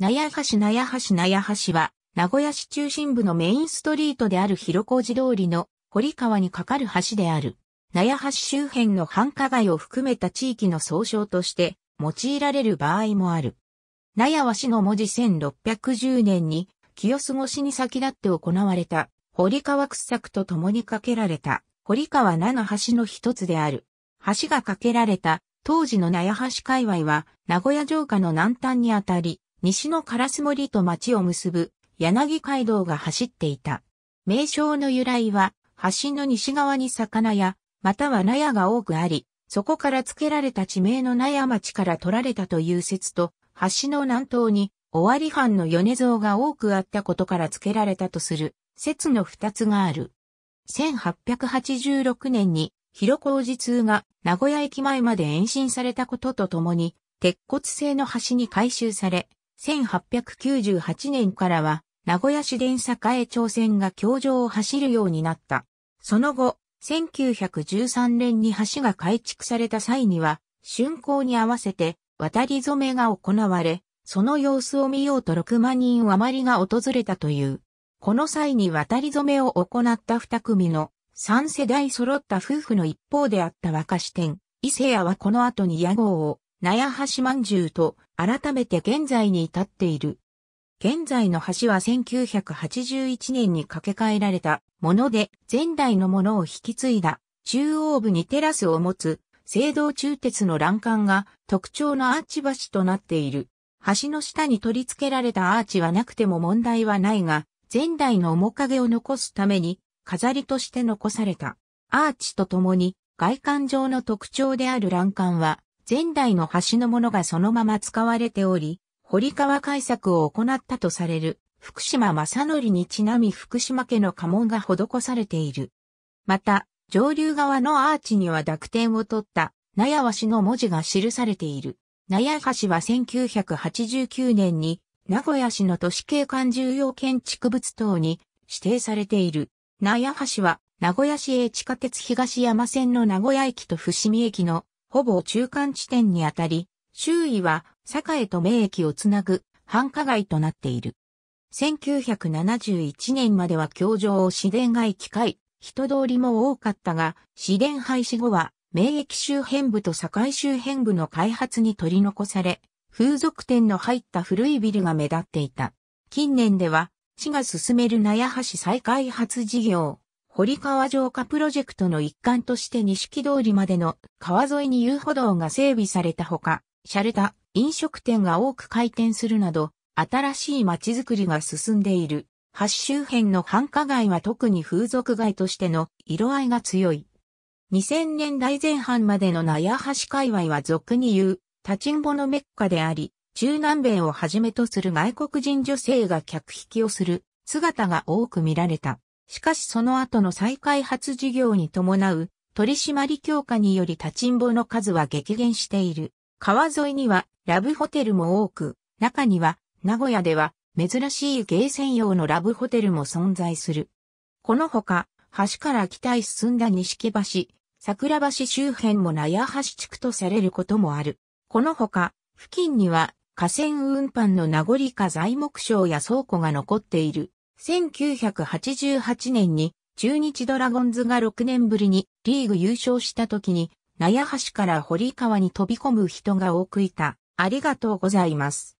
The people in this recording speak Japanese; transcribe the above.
名ナ橋名シ橋名ハ橋は、名古屋市中心部のメインストリートである広小路通りの堀川に架かる橋である。名ハ橋周辺の繁華街を含めた地域の総称として用いられる場合もある。名ヤは市の文字1610年に清過越しに先立って行われた堀川掘削と共に架けられた堀川七橋の一つである。橋が架けられた当時の名ハ橋界隈は名古屋城下の南端にあたり、西のカラス森と町を結ぶ柳街道が走っていた。名称の由来は、橋の西側に魚屋、または納屋が多くあり、そこから付けられた地名の納屋町から取られたという説と、橋の南東に、尾張藩の米蔵が多くあったことから付けられたとする、説の二つがある。1886年に、広小路通が名古屋駅前まで延伸されたこととともに、鉄骨製の橋に改修され、1898年からは、名古屋市電栄町線が橋上を走るようになった。その後、1913年に橋が改築された際には、竣工に合わせて渡り染めが行われ、その様子を見ようと6万人余りが訪れたという。この際に渡り染めを行った二組の三世代揃った夫婦の一方であった若支店、伊勢屋はこの後に屋号を、納屋橋まんじゅうと改めて現在に至っている。現在の橋は1981年に架け替えられたもので、前代のものを引き継いだ、中央部にテラスを持つ、青銅鋳鉄の欄干が特徴のアーチ橋となっている。橋の下に取り付けられたアーチはなくても問題はないが、前代の面影を残すために、飾りとして残された。アーチとともに、外観上の特徴である欄干は、前代の橋のものがそのまま使われており、堀川改作を行ったとされる福島正則にちなみ福島家の家紋が施されている。また、上流側のアーチには濁点を取った、納屋橋の文字が記されている。納屋橋は1989年に、名古屋市の都市景観重要建築物等に指定されている。納屋橋は、名古屋市営地下鉄東山線の名古屋駅と伏見駅のほぼ中間地点にあたり、周囲は堺と名駅をつなぐ繁華街となっている。1971年までは京城を市電が行き交い、人通りも多かったが、市電廃止後は、名駅周辺部と堺周辺部の開発に取り残され、風俗店の入った古いビルが目立っていた。近年では、市が進める納屋橋再開発事業、堀川城下プロジェクトの一環として錦通りまでの川沿いに遊歩道が整備されたほか、シャルタ、飲食店が多く開店するなど、新しい街づくりが進んでいる。橋周辺の繁華街は特に風俗街としての色合いが強い。2000年代前半までの納屋橋界隈は俗に言う、立ちんぼのメッカであり、中南米をはじめとする外国人女性が客引きをする姿が多く見られた。しかしその後の再開発事業に伴う取締り強化により立ちんぼの数は激減している。川沿いにはラブホテルも多く、中には名古屋では珍しいゲー専用のラブホテルも存在する。このほか、橋から北へ進んだ錦橋、桜橋周辺も納屋橋地区とされることもある。このほか、付近には河川運搬の名残か材木商や倉庫が残っている。1988年に中日ドラゴンズが6年ぶりにリーグ優勝した時に、納屋橋から堀川に飛び込む人が多くいた。ありがとうございます。